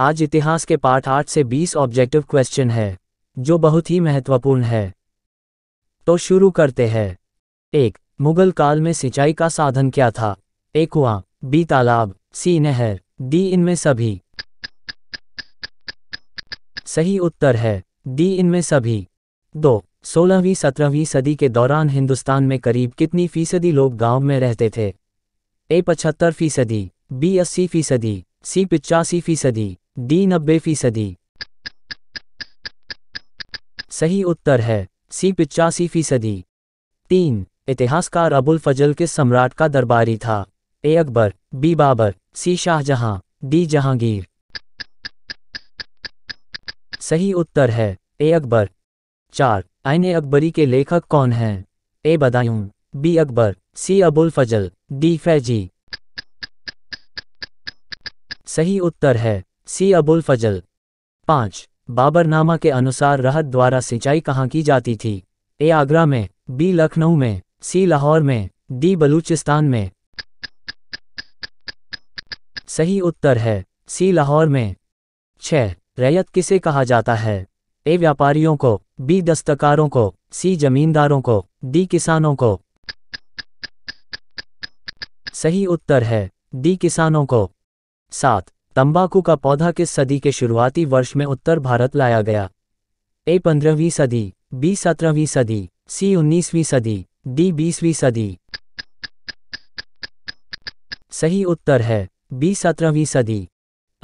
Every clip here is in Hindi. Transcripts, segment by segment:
आज इतिहास के पाठ आठ से बीस ऑब्जेक्टिव क्वेश्चन है जो बहुत ही महत्वपूर्ण है तो शुरू करते हैं एक मुगल काल में सिंचाई का साधन क्या था ए कुआ बी तालाब सी नहर डी इनमें सभी सही उत्तर है डी इनमें सभी दो सोलहवीं सत्रहवीं सदी के दौरान हिंदुस्तान में करीब कितनी फीसदी लोग गांव में रहते थे ए पचहत्तर फीसदी बी अस्सी फीसदी सी पिचासी फीसदी डी नब्बे फीसदी सही उत्तर है सी पिचासी फीसदी तीन इतिहासकार अबुल फजल किस सम्राट का दरबारी था A Akbar B Babar C Shahjahan D Jahangir सही उत्तर है ए अकबर चार आइन अकबरी के लेखक कौन हैं A Badayun B Akbar C Abul Fazal D Faizi सही उत्तर है सी अबुल फजल पांच बाबरनामा के अनुसार रहत द्वारा सिंचाई कहाँ की जाती थी ए आगरा में बी लखनऊ में सी लाहौर में डी बलूचिस्तान में सही उत्तर है सी लाहौर में छह रैयत किसे कहा जाता है ए व्यापारियों को बी दस्तकारों को सी जमींदारों को डी किसानों को सही उत्तर है डी किसानों को सात तंबाकू का पौधा किस सदी के शुरुआती वर्ष में उत्तर भारत लाया गया ए पंद्रहवीं सदी बी सत्रहवीं सदी सी उन्नीसवीं सदी डी बीसवीं सदी सही उत्तर है बी सत्रहवीं सदी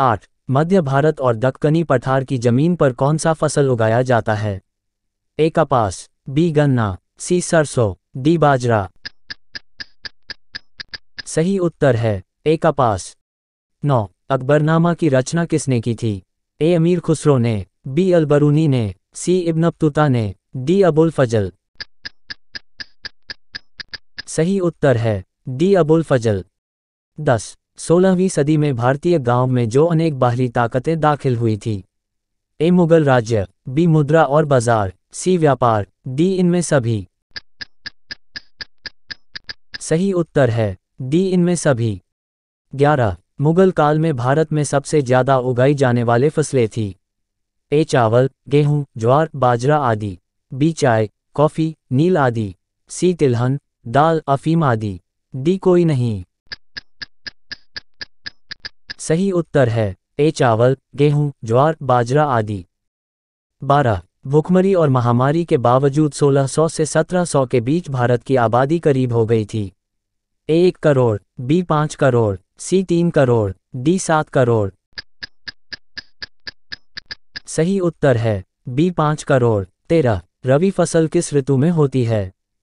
आठ मध्य भारत और दक्कनी पठार की जमीन पर कौन सा फसल उगाया जाता है ए कपास बी गन्ना सी सरसों डी बाजरा सही उत्तर है ए कपास नौ अकबरनामा की रचना किसने की थी ए अमीर खुसरो ने बी अलबरूनी ने सी इब्न अब्तुता ने डी अबुल फजल सही उत्तर है डी अबुल फजल दस सोलहवीं सदी में भारतीय गांव में जो अनेक बाहरी ताकतें दाखिल हुई थी ए मुगल राज्य बी मुद्रा और बाजार सी व्यापार डी इनमें सभी सही उत्तर है डी इनमें सभी ग्यारह मुगल काल में भारत में सबसे ज्यादा उगाई जाने वाले फसलें थीं ए चावल गेहूं ज्वार बाजरा आदि बी चाय कॉफी नील आदि सी तिलहन दाल अफीम आदि डी कोई नहीं सही उत्तर है ए चावल गेहूं ज्वार बाजरा आदि 12. भुखमरी और महामारी के बावजूद 1600 से 1700 के बीच भारत की आबादी करीब हो गई थी ए एक करोड़ बी पाँच करोड़ सी तीन करोड़ डी सात करोड़ सही उत्तर है बी पाँच करोड़ तेरह रवि फसल किस ऋतु में होती है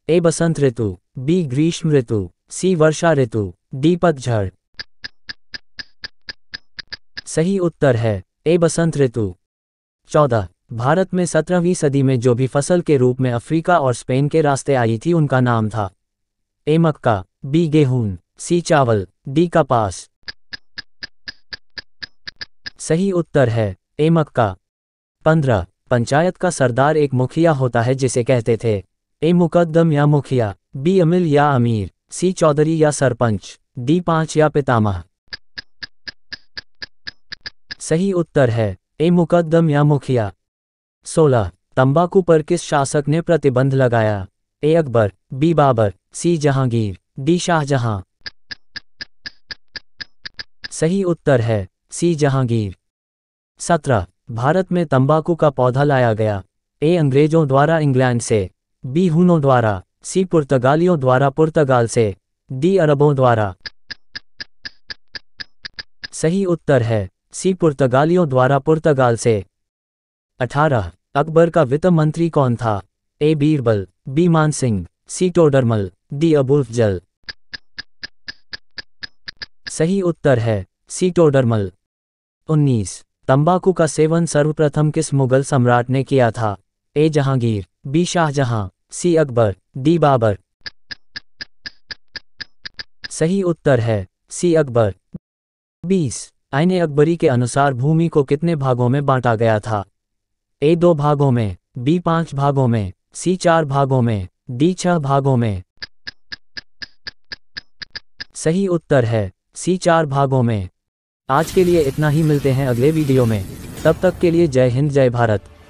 ए बसंत ऋतु बी ग्रीष्म ऋतु सी वर्षा ऋतु डी पतझड़ सही उत्तर है ए बसंत ऋतु चौदह भारत में सत्रहवीं सदी में जो भी फसल के रूप में अफ्रीका और स्पेन के रास्ते आई थी उनका नाम था ए मक्का बी गेहूं सी चावल डी कपास सही उत्तर है ए मक्का पंद्रह पंचायत का सरदार एक मुखिया होता है जिसे कहते थे ए मुकदम या मुखिया बी अमिल या अमीर सी चौधरी या सरपंच डी पांच या पितामह सही उत्तर है ए मुकदम या मुखिया सोलह तंबाकू पर किस शासक ने प्रतिबंध लगाया A Akbar B Babar C Jahangir D Shahjahan सही उत्तर है सी जहांगीर सत्रह भारत में तंबाकू का पौधा लाया गया ए अंग्रेजों द्वारा इंग्लैंड से बी हुनों द्वारा सी पुर्तगालियों द्वारा पुर्तगाल से डी अरबों द्वारा सही उत्तर है सी पुर्तगालियों द्वारा पुर्तगाल से अठारह अकबर का वित्त मंत्री कौन था ए बीरबल बीमान सिंह सीटोडर्मल अबुल्फ जल सही उत्तर है सीटोडर्मल 19 तंबाकू का सेवन सर्वप्रथम किस मुगल सम्राट ने किया था A Jahangir B Shahjahan C Akbar D Babar सही उत्तर है सी अकबर 20 आईने अकबरी के अनुसार भूमि को कितने भागों में बांटा गया था ए दो भागों में बी पांच भागों में सी चार भागों में डी छह भागों में सही उत्तर है सी चार भागों में आज के लिए इतना ही मिलते हैं अगले वीडियो में तब तक के लिए जय हिंद जय भारत